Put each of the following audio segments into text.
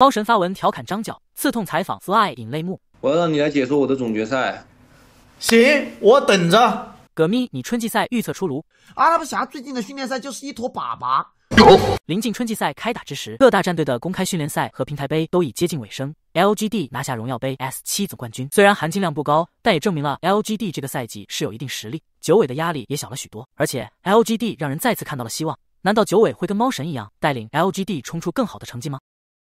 猫神发文调侃张角，刺痛采访 Fly 引泪目。我要让你来解说我的总决赛。行，我等着。葛咪，你春季赛预测出炉。阿拉伯侠最近的训练赛就是一坨粑粑。临近春季赛开打之时，各大战队的公开训练赛和平台杯都已接近尾声。LGD 拿下荣耀杯 S 七总冠军，虽然含金量不高，但也证明了 LGD 这个赛季是有一定实力。九尾的压力也小了许多，而且 LGD 让人再次看到了希望。难道九尾会跟猫神一样，带领 LGD 冲出更好的成绩吗？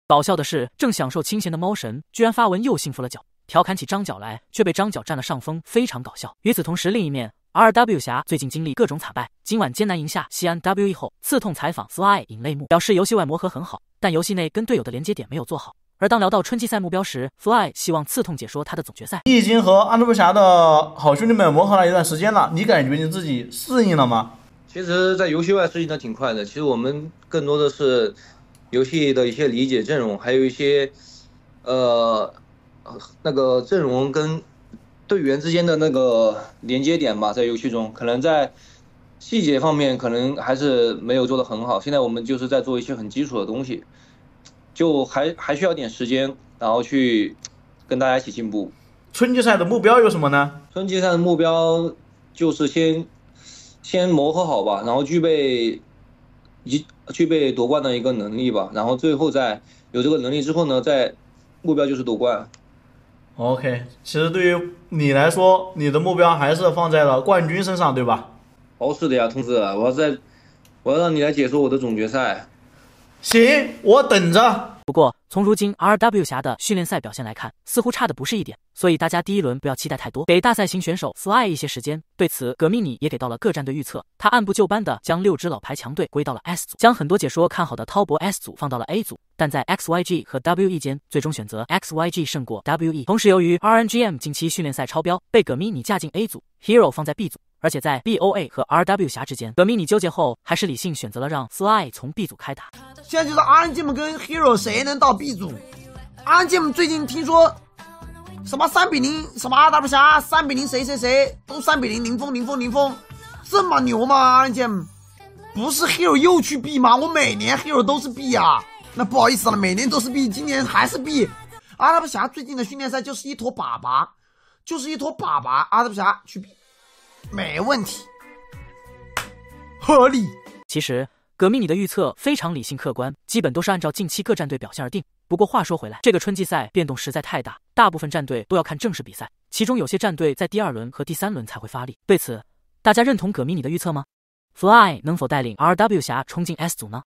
搞笑的是，正享受清闲的猫神居然发文又幸福了脚，调侃起张角来，却被张角占了上风，非常搞笑。与此同时，另一面 R W 侠最近经历各种惨败，今晚艰难赢下西安 W E 后，刺痛采访 Fly 引泪目，表示游戏外磨合很好，但游戏内跟队友的连接点没有做好。而当聊到春季赛目标时，Fly 希望刺痛解说他的总决赛。你已经和安兔侠的好兄弟们磨合了一段时间了，你感觉你自己适应了吗？其实，在游戏外适应的挺快的。其实我们更多的是。游戏的一些理解、阵容，还有一些，呃，那个阵容跟队员之间的那个连接点吧，在游戏中可能在细节方面可能还是没有做的很好。现在我们就是在做一些很基础的东西，就还还需要点时间，然后去跟大家一起进步。春季赛的目标有什么呢？春季赛的目标就是先先磨合好吧，然后具备。已具备夺冠的一个能力吧，然后最后再有这个能力之后呢，再目标就是夺冠。OK，其实对于你来说，你的目标还是放在了冠军身上，对吧？哦，是的呀，同志，我要在，我要让你来解说我的总决赛。行，我等着。不过，从如今 R W 侠的训练赛表现来看，似乎差的不是一点。所以大家第一轮不要期待太多，给大赛型选手 Fly 一些时间。对此，葛米你也给到了各战队预测。他按部就班的将六支老牌强队归到了 S 组，将很多解说看好的滔博 S 组放到了 A 组。但在 X Y G 和 W E 间，最终选择 X Y G 胜过 W E。同时，由于 R N G M 近期训练赛超标，被葛米你架进 A 组，Hero 放在 B 组。而且在 B O A 和 R W 侠之间，葛米你纠结后，还是理性选择了让 Fly 从 B 组开打。现在就是 RNGM 跟 Hero 谁能到 B 组？RNGM 最近听说什么三比零，什么 r W 侠三比零谁谁谁都三比零零封零封零封，这么牛吗？RNGM 不是 Hero 又去 B 吗？我每年 Hero 都是 B 啊，那不好意思了，每年都是 B，今年还是 B。阿拉伯侠最近的训练赛就是一坨粑粑，就是一坨粑粑。阿拉伯侠去 B 没问题，合理。其实。葛秘，你的预测非常理性客观，基本都是按照近期各战队表现而定。不过话说回来，这个春季赛变动实在太大，大部分战队都要看正式比赛，其中有些战队在第二轮和第三轮才会发力。对此，大家认同葛秘你的预测吗？Fly 能否带领 RW 侠冲进 S 组呢？